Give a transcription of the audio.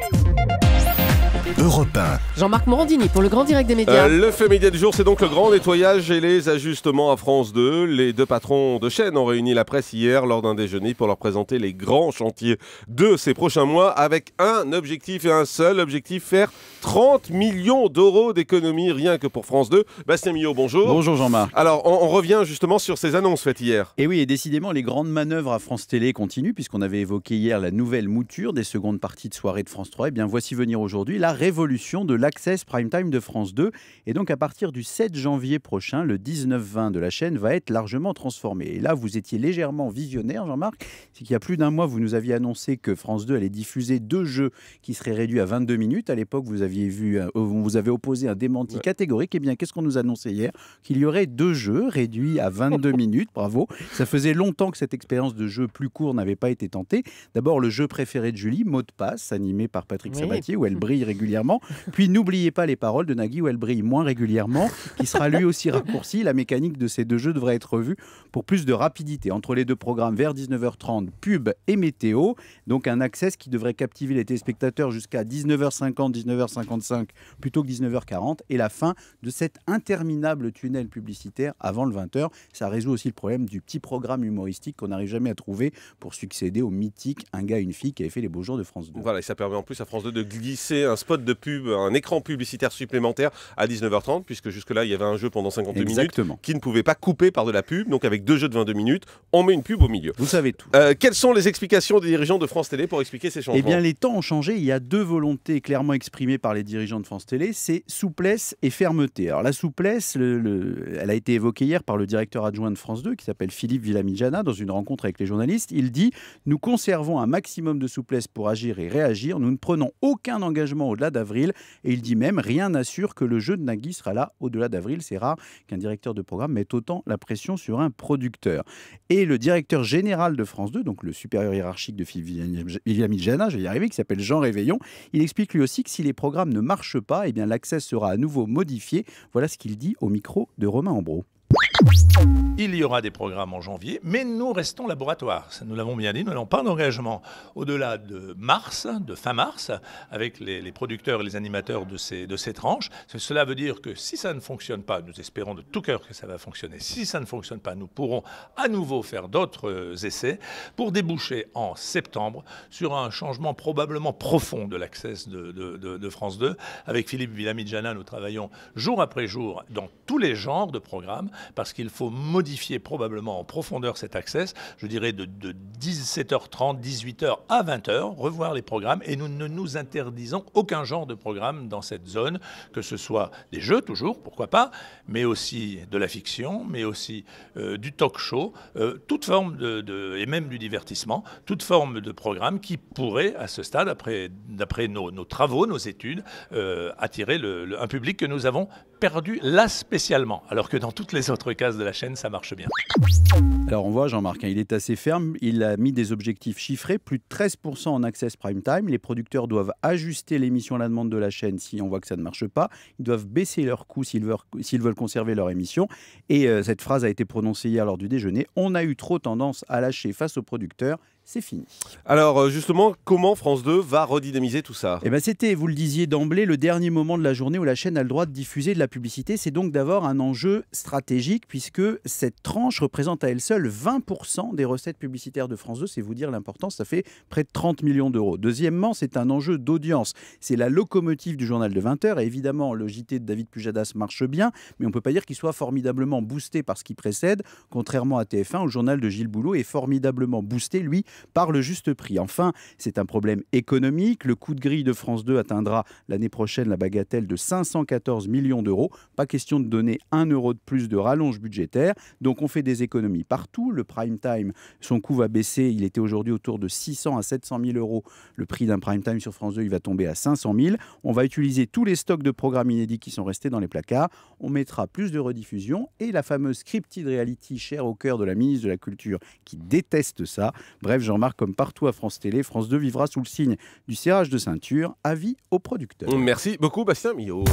Thank you. Jean-Marc Morandini pour le Grand Direct des Médias. Euh, le fait média du jour, c'est donc le grand nettoyage et les ajustements à France 2. Les deux patrons de chaîne ont réuni la presse hier lors d'un déjeuner pour leur présenter les grands chantiers de ces prochains mois avec un objectif et un seul objectif, faire 30 millions d'euros d'économies rien que pour France 2. Bastien Millot, bonjour. Bonjour Jean-Marc. Alors, on, revient justement sur ces annonces faites hier. Et eh oui, et décidément, les grandes manœuvres à France Télé continuent puisqu'on avait évoqué hier la nouvelle mouture des secondes parties de soirée de France 3. Et eh bien, voici venir aujourd'hui la révolution de l'Access Prime Time de France 2. Et donc à partir du 7 janvier prochain, le 19-20 de la chaîne va être largement transformé. Et là, vous étiez légèrement visionnaire, Jean-Marc. C'est qu'il y a plus d'un mois, vous nous aviez annoncé que France 2 allait diffuser deux jeux qui seraient réduits à 22 minutes. À l'époque, vous aviez vu, euh, euh, vous avez opposé un démenti catégorique. Et eh bien, qu'est-ce qu'on nous annonçait hier Qu'il y aurait deux jeux réduits à 22 minutes. Bravo. Ça faisait longtemps que cette expérience de jeu plus court n'avait pas été tentée. D'abord, le jeu préféré de Julie, Mot de passe, animé par Patrick Sabatier, où elle brille régulièrement régulièrement. Puis n'oubliez pas les paroles de Nagui où elle brille moins régulièrement, qui sera lui aussi raccourci. La mécanique de ces deux jeux devrait être revue pour plus de rapidité. Entre les deux programmes, vers 19h30, pub et météo. Donc un access qui devrait captiver les téléspectateurs jusqu'à 19h50, 19h55 plutôt que 19h40. Et la fin de cet interminable tunnel publicitaire avant le 20h. Ça résout aussi le problème du petit programme humoristique qu'on n'arrive jamais à trouver pour succéder au mythique Un gars, une fille qui avait fait les beaux jours de France 2. Voilà, et ça permet en plus à France 2 de glisser un spot de pub, un écran publicitaire supplémentaire à 19h30, puisque jusque-là, il y avait un jeu pendant 52 minutes qui ne pouvait pas couper par de la pub. Donc, avec deux jeux de 22 minutes, on met une pub au milieu. Vous savez tout. Euh, quelles sont les explications des dirigeants de France Télé pour expliquer ces changements et eh bien, les temps ont changé. Il y a deux volontés clairement exprimées par les dirigeants de France Télé c'est souplesse et fermeté. Alors, la souplesse, le, elle a été évoquée hier par le directeur adjoint de France 2, qui s'appelle Philippe Villamijana, dans une rencontre avec les journalistes. Il dit Nous conservons un maximum de souplesse pour agir et réagir. Nous ne prenons aucun engagement au-delà d'avril. Et il dit même, rien n'assure que le jeu de Nagui sera là au-delà d'avril. C'est rare qu'un directeur de programme mette autant la pression sur un producteur. Et le directeur général de France 2, donc le supérieur hiérarchique de Viviane Mijana, je vais y arriver, qui s'appelle Jean Réveillon, il explique lui aussi que si les programmes ne marchent pas, eh bien l'accès sera à nouveau modifié. Voilà ce qu'il dit au micro de Romain Ambro. Il y aura des programmes en janvier, mais nous restons laboratoire. Nous l'avons bien dit, nous n'avons pas d'engagement au-delà de mars, de fin mars, avec les, producteurs et les animateurs de ces, de tranches. Cela veut dire que si ça ne fonctionne pas, nous espérons de tout cœur que ça va fonctionner, si ça ne fonctionne pas, nous pourrons à nouveau faire d'autres euh, essais pour déboucher en septembre sur un changement probablement profond de l'accès de, France 2. Avec Philippe Villamidjana, nous travaillons jour après jour dans tous les genres de programmes, parce qu'il faut modifier probablement en profondeur cet accès, je dirais de, 17h30, 18h à 20h, revoir les programmes et nous ne nous interdisons aucun genre de programme dans cette zone, que ce soit des jeux toujours, pourquoi pas, mais aussi de la fiction, mais aussi euh, du talk show, euh, toute forme de, et même du divertissement, toute forme de programme qui pourrait, à ce stade, après, d'après nos, travaux, nos études, euh, attirer un public que nous avons perdu là spécialement, alors que dans toutes les autres cases de la chaîne, ça marche bien. Alors on voit Jean-Marc, hein, il est assez ferme, il a mis des objectifs chiffrés, plus de 13% en access prime time, les producteurs doivent ajuster l'émission à la demande de la chaîne si on voit que ça ne marche pas, ils doivent baisser leurs coûts s'ils veulent, conserver leur émission, et euh, cette phrase a été prononcée hier lors du déjeuner, on a eu trop tendance à lâcher face aux producteurs c'est fini. Alors euh, justement, comment France 2 va redynamiser tout ça Eh ben c'était, vous le disiez d'emblée, le dernier moment de la journée où la chaîne a le droit de diffuser de la publicité. C'est donc d'abord un enjeu stratégique puisque cette tranche représente à elle seule 20% des recettes publicitaires de France 2. C'est vous dire l'importance, ça fait près de 30 millions d'euros. Deuxièmement, c'est un enjeu d'audience. C'est la locomotive du journal de 20h et évidemment le JT de David Pujadas marche bien, mais on ne peut pas dire qu'il soit formidablement boosté par ce qui précède, contrairement à TF1 le journal de Gilles Boulot est formidablement boosté, lui, par le juste prix. Enfin, c'est un problème économique. Le coût de grille de France 2 atteindra l'année prochaine la bagatelle de 514 millions d'euros. Pas question de donner un euro de plus de rallonge budgétaire. Donc on fait des économies partout. Le prime time, son coût va baisser. Il était aujourd'hui autour de 600 à 700 000 euros. Le prix d'un prime time sur France 2, il va tomber à 500 000. On va utiliser tous les stocks de programmes inédits qui sont restés dans les placards. On mettra plus de rediffusion et la fameuse scripted reality chère au cœur de la ministre de la Culture qui déteste ça. Bref, Jean-Marc, comme partout à France Télé, France 2 vivra sous le signe du serrage de ceinture. Avis aux producteurs. Merci beaucoup, Bastien Millot.